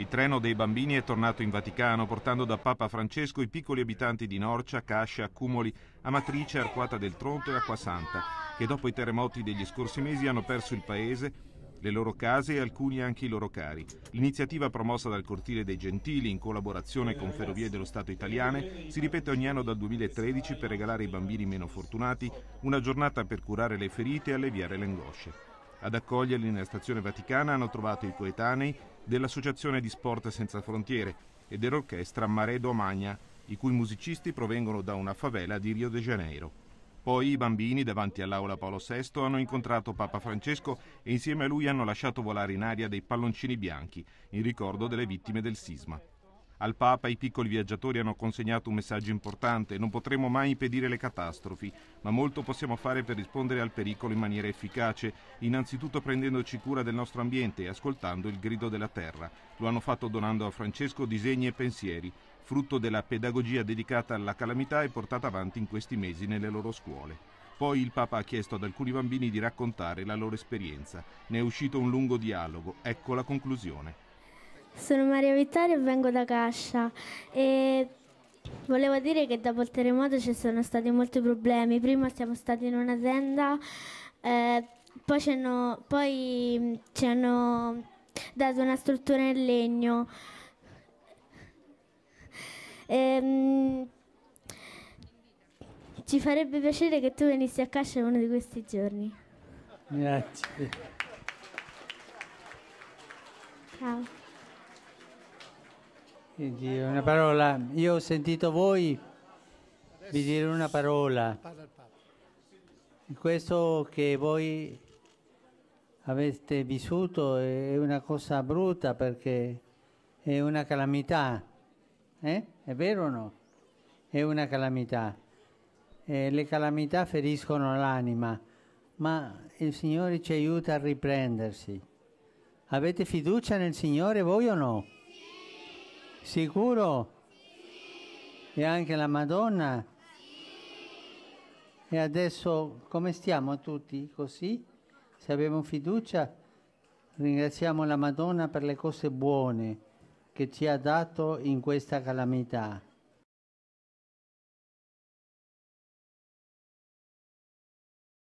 Il treno dei bambini è tornato in Vaticano portando da Papa Francesco i piccoli abitanti di Norcia, Cascia, Cumoli, Amatrice, Arquata del Tronto e Acquasanta, che dopo i terremoti degli scorsi mesi hanno perso il paese, le loro case e alcuni anche i loro cari. L'iniziativa promossa dal Cortile dei Gentili in collaborazione con Ferrovie dello Stato italiane si ripete ogni anno dal 2013 per regalare ai bambini meno fortunati una giornata per curare le ferite e alleviare le angosce. Ad accoglierli nella stazione vaticana hanno trovato i coetanei dell'Associazione di Sport Senza Frontiere e dell'orchestra Maredo Magna, i cui musicisti provengono da una favela di Rio de Janeiro. Poi i bambini davanti all'aula Paolo VI hanno incontrato Papa Francesco e insieme a lui hanno lasciato volare in aria dei palloncini bianchi in ricordo delle vittime del sisma. Al Papa i piccoli viaggiatori hanno consegnato un messaggio importante, non potremo mai impedire le catastrofi, ma molto possiamo fare per rispondere al pericolo in maniera efficace, innanzitutto prendendoci cura del nostro ambiente e ascoltando il grido della terra. Lo hanno fatto donando a Francesco disegni e pensieri, frutto della pedagogia dedicata alla calamità e portata avanti in questi mesi nelle loro scuole. Poi il Papa ha chiesto ad alcuni bambini di raccontare la loro esperienza. Ne è uscito un lungo dialogo, ecco la conclusione. Sono Maria Vittoria e vengo da Cascia. E volevo dire che dopo il terremoto ci sono stati molti problemi. Prima siamo stati in un'azienda, eh, poi mm, ci hanno dato una struttura in legno. Ehm, ci farebbe piacere che tu venissi a Cascia uno di questi giorni. Grazie. Ciao. Dire una parola. Io ho sentito voi vi dire una parola. Questo che voi avete vissuto è una cosa brutta perché è una calamità. Eh? È vero o no? È una calamità. Eh, le calamità feriscono l'anima, ma il Signore ci aiuta a riprendersi. Avete fiducia nel Signore voi o no? Sicuro? Sì. E anche la Madonna? Sì. E adesso come stiamo tutti? Così? Se abbiamo fiducia, ringraziamo la Madonna per le cose buone che ci ha dato in questa calamità.